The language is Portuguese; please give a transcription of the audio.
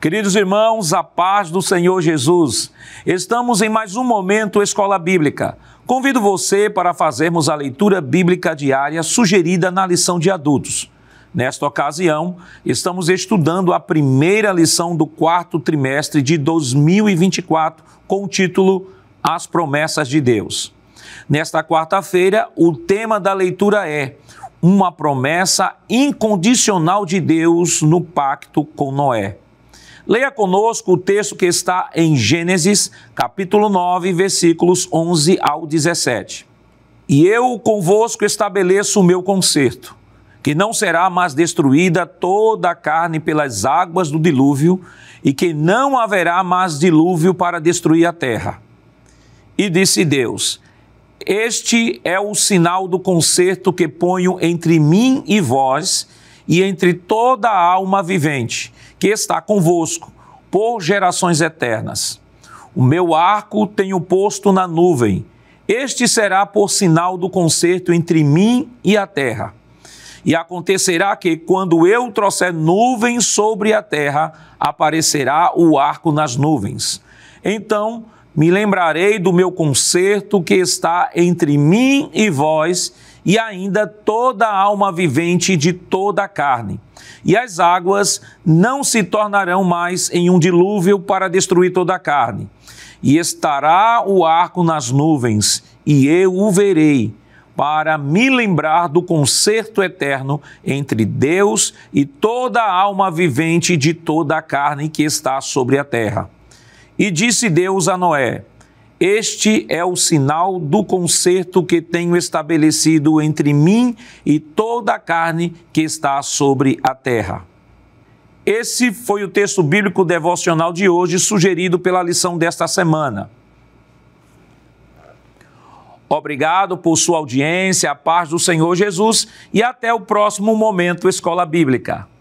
Queridos irmãos, a paz do Senhor Jesus. Estamos em mais um momento Escola Bíblica. Convido você para fazermos a leitura bíblica diária sugerida na lição de adultos. Nesta ocasião, estamos estudando a primeira lição do quarto trimestre de 2024 com o título As Promessas de Deus. Nesta quarta-feira, o tema da leitura é Uma promessa incondicional de Deus no pacto com Noé. Leia conosco o texto que está em Gênesis, capítulo 9, versículos 11 ao 17. E eu convosco estabeleço o meu concerto, que não será mais destruída toda a carne pelas águas do dilúvio, e que não haverá mais dilúvio para destruir a terra. E disse Deus: Este é o sinal do concerto que ponho entre mim e vós e entre toda a alma vivente, que está convosco por gerações eternas. O meu arco tenho posto na nuvem. Este será por sinal do concerto entre mim e a terra. E acontecerá que, quando eu trouxer nuvens sobre a terra, aparecerá o arco nas nuvens. Então me lembrarei do meu concerto que está entre mim e vós, e ainda toda a alma vivente de toda a carne. E as águas não se tornarão mais em um dilúvio para destruir toda a carne. E estará o arco nas nuvens, e eu o verei, para me lembrar do concerto eterno entre Deus e toda a alma vivente de toda a carne que está sobre a terra e disse Deus a Noé: Este é o sinal do concerto que tenho estabelecido entre mim e toda a carne que está sobre a terra. Esse foi o texto bíblico devocional de hoje, sugerido pela lição desta semana. Obrigado por sua audiência, a paz do Senhor Jesus e até o próximo momento Escola Bíblica.